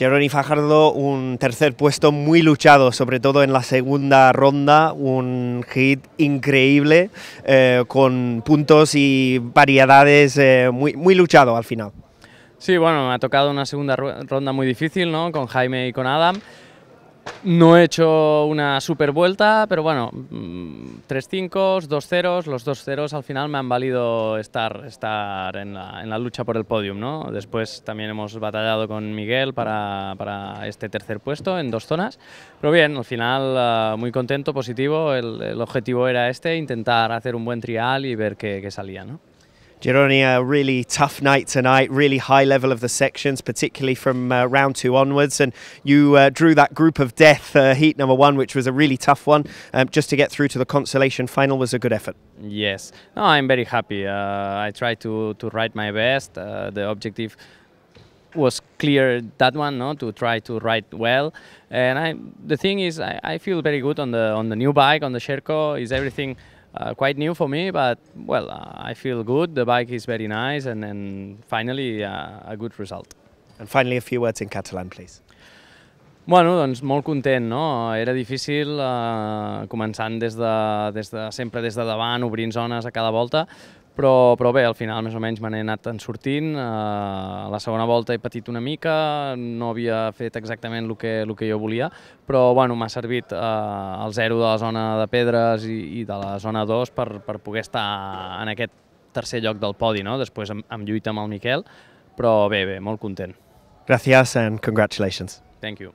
Jeroni Fajardo, un tercer puesto muy luchado, sobre todo en la segunda ronda, un hit increíble, eh, con puntos y variedades eh, muy, muy luchado al final. Sí, bueno, me ha tocado una segunda ronda muy difícil, ¿no? Con Jaime y con Adam. No he hecho una super vuelta, pero bueno, mm, tres 5 dos ceros, los dos ceros al final me han valido estar, estar en, la, lucha por el podium. ¿no? Después también hemos batallado con Miguel para, este tercer puesto en dos zonas, pero bien, al final ah, muy contento, positivo, el, objetivo era este, intentar hacer un buen trial y ver qué, qué salía. ¿no? a uh, really tough night tonight, really high level of the sections, particularly from uh, round two onwards. And you uh, drew that group of death uh, heat number one, which was a really tough one. Um, just to get through to the consolation final was a good effort. Yes, no, I'm very happy. Uh, I tried to, to write my best. Uh, the objective was clear that one no to try to ride well and I the thing is I, I feel very good on the on the new bike on the Sherco is everything Uh, quite new for me, but well, uh, I feel good. The bike is very nice, and, and finally uh, a good result. And finally, a few words in Catalan, please. Bueno, doncs molt content, no? Era difícil, eh, començant des de, des de, sempre des de davant, obrint zones a cada volta, però, però bé, al final més o menys me n'he anat en sortint. Uh, la segona volta he patit una mica, no havia fet exactament el que, el que jo volia, però bueno, m'ha servit uh, el zero de la zona de pedres i, i de la zona 2 per, per poder estar en aquest tercer lloc del podi, no? després amb, amb lluita amb el Miquel, però bé, bé, molt content. Gràcies and congratulations. Thank you.